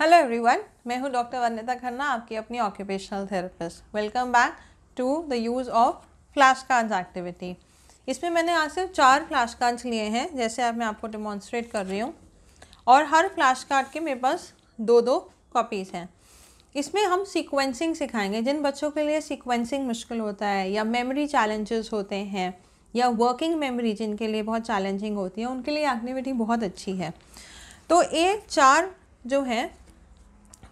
Hello everyone मैं हूं doctor Vandita Khanna आपकी अपनी occupational therapist welcome back to the use of flash cards activity इसमें मैंने आज सिर्फ चार फ्लैश कार्ड्स लिए हैं जैसे आप मैं आपको डिमॉन्स्ट्रेट कर रही हूँ और हर फ्लैश कार्ड के मेरे पास दो दो कॉपीज़ हैं इसमें हम सिक्वेंसिंग सिखाएंगे जिन बच्चों के लिए सिक्वेंसिंग मुश्किल होता है या मेमरी चैलेंजेस होते हैं या वर्किंग मेमरी जिनके लिए बहुत चैलेंजिंग होती है उनके लिए एक्टिविटी बहुत अच्छी है तो ये चार जो हैं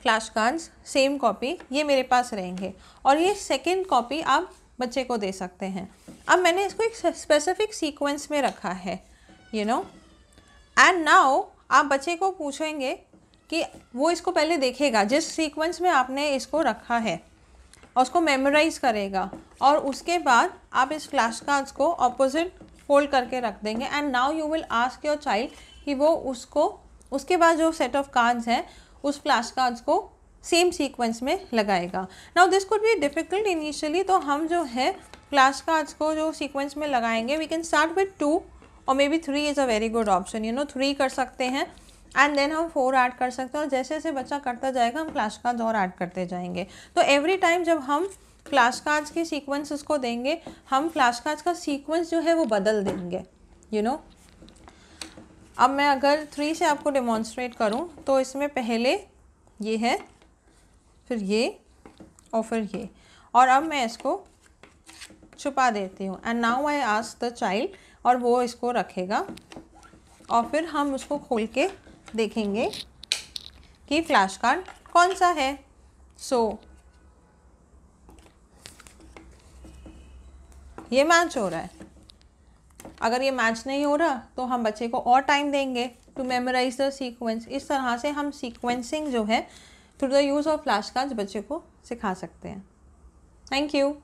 फ्लैश कार्ड्स सेम कॉपी ये मेरे पास रहेंगे और ये सेकेंड कॉपी आप बच्चे को दे सकते हैं अब मैंने इसको एक स्पेसिफिक सीक्वेंस में रखा है यू नो एंड नाउ आप बच्चे को पूछेंगे कि वो इसको पहले देखेगा जिस सीक्वेंस में आपने इसको रखा है और उसको मेमोराइज करेगा और उसके बाद आप इस फ्लैश कार्ड्स को ऑपोजिट फोल्ड करके रख देंगे and now you will ask your child कि वो उसको उसके बाद जो सेट ऑफ कार्ड्स हैं उस फ्लैश कार्ड्स को सेम सीक्वेंस में लगाएगा now this could be difficult initially तो हम जो है फ्लैश कार्ड्स को जो सीक्वेंस में लगाएंगे we can start with two और maybe three is a very good option you know three कर सकते हैं एंड देन हम फोर ऐड कर सकते हैं और जैसे जैसे बच्चा करता जाएगा हम फ्लैश कार्ड्स और ऐड करते जाएंगे तो एवरी टाइम जब हम फ्लैश कार्ड्स के सीक्वेंस को देंगे हम फ्लैश कार्ड्स का सीक्वेंस जो है वो बदल देंगे यू you नो know? अब मैं अगर थ्री से आपको डेमॉन्स्ट्रेट करूँ तो इसमें पहले ये है फिर ये और फिर ये और अब मैं इसको छुपा देती हूँ and now I ask the child और वो इसको रखेगा और फिर हम उसको खोल के देखेंगे कि फ्लैश कार्ड कौन सा है सो so, ये मैच हो रहा है अगर ये मैच नहीं हो रहा तो हम बच्चे को और टाइम देंगे टू मेमोराइज द सीक्वेंस इस तरह से हम सीक्वेंसिंग जो है through the use of flash card बच्चे को सिखा सकते हैं थैंक यू